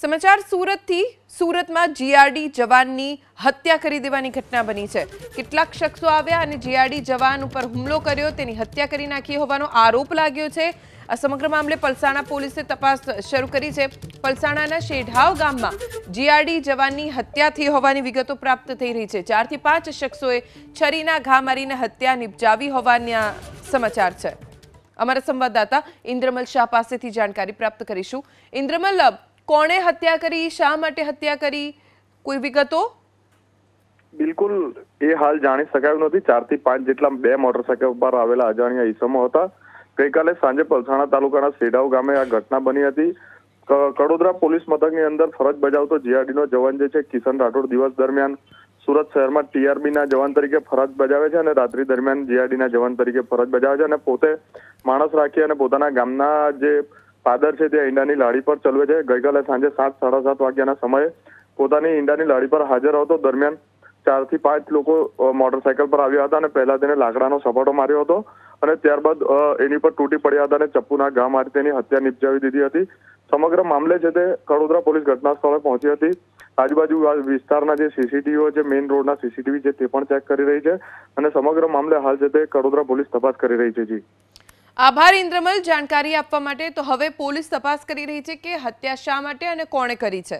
સમાચાર સુરતથી સુરતમાં જીઆરડી જવાનની હત્યા કરી દેવાની ઘટના બની છે કેટલાક શખ્સો આવ્યા અને જીઆરડી જવાન ઉપર હુમલો કર્યો તેની હત્યા કરી નાખી હોવાનો આરોપ લાગ્યો છે આ સમગ્ર મામલે પલસાણા પોલીસે તપાસ શરૂ કરી છે પલસાણાના શેઢાવ ગામમાં જીઆરડી જવાનની હત્યા થઈ હોવાની વિગતો પ્રાપ્ત થઈ રહી છે ચારથી પાંચ શખ્સોએ છરીના ઘા મારીને હત્યા નિપજાવી હોવાના સમાચાર છે અમારા સંવાદદાતા ઇન્દ્રમલ શાહ પાસેથી જાણકારી પ્રાપ્ત કરીશું ઇન્દ્રમલ કોણે હત્યા કરી શા માટે હત્યા કરી કોઈ વિગતો બિલકુલ એ હાલ જાણી શકાયું નથી ચારથી પાંચ જેટલા બે મોટરસાયકલ પર આવેલા અજાણ્યા ઈસમો હતા ગઈકાલે સાંજે પલસાણા તાલુકાના સેડાવ ગામે આ ઘટના બની હતી કડોદરા પોલીસ મથકની અંદર ફરજ બજાવતો જીઆરડીનો જવાન જે છે કિશન રાઠોડ દિવસ દરમિયાન સુરત શહેરમાં ટીઆરબીના જવાન તરીકે ફરજ બજાવે છે અને રાત્રિ દરમિયાન જીઆરડીના જવાન તરીકે ફરજ બજાવે છે અને પોતે માણસ રાખી અને પોતાના ગામના જે પાદર છે તે ઈંડાની લાડી પર ચલવે છે ગઈકાલે સાંજે સાત સાડા સાત વાગ્યાના સમયે પોતાની ઈંડાની લાડી પર હાજર હતો દરમિયાન ચાર થી પાંચ લોકો મોટરસાયકલ પર આવ્યા હતા અને પહેલા તેને લાકડાનો સપાટો માર્યો હતો અને ત્યારબાદ એની પર તૂટી પડ્યા હતા અને ચપ્પુના ઘા મારી તેની હત્યા નિપજાવી દીધી હતી સમગ્ર મામલે છે તે કડોદરા પોલીસ ઘટના સ્થળે પહોંચી હતી આજુબાજુ વિસ્તારના જે સીસીટીવીઓ છે મેઇન રોડના સીસીટીવી છે તે પણ ચેક કરી રહી છે અને સમગ્ર મામલે હાલ છે તે કડોદરા પોલીસ તપાસ કરી રહી છે જી આભાર ઇન્દ્રમલ જાણકારી આપવા માટે તો હવે પોલીસ તપાસ કરી રહી છે કે હત્યા શા માટે અને કોણે કરી છે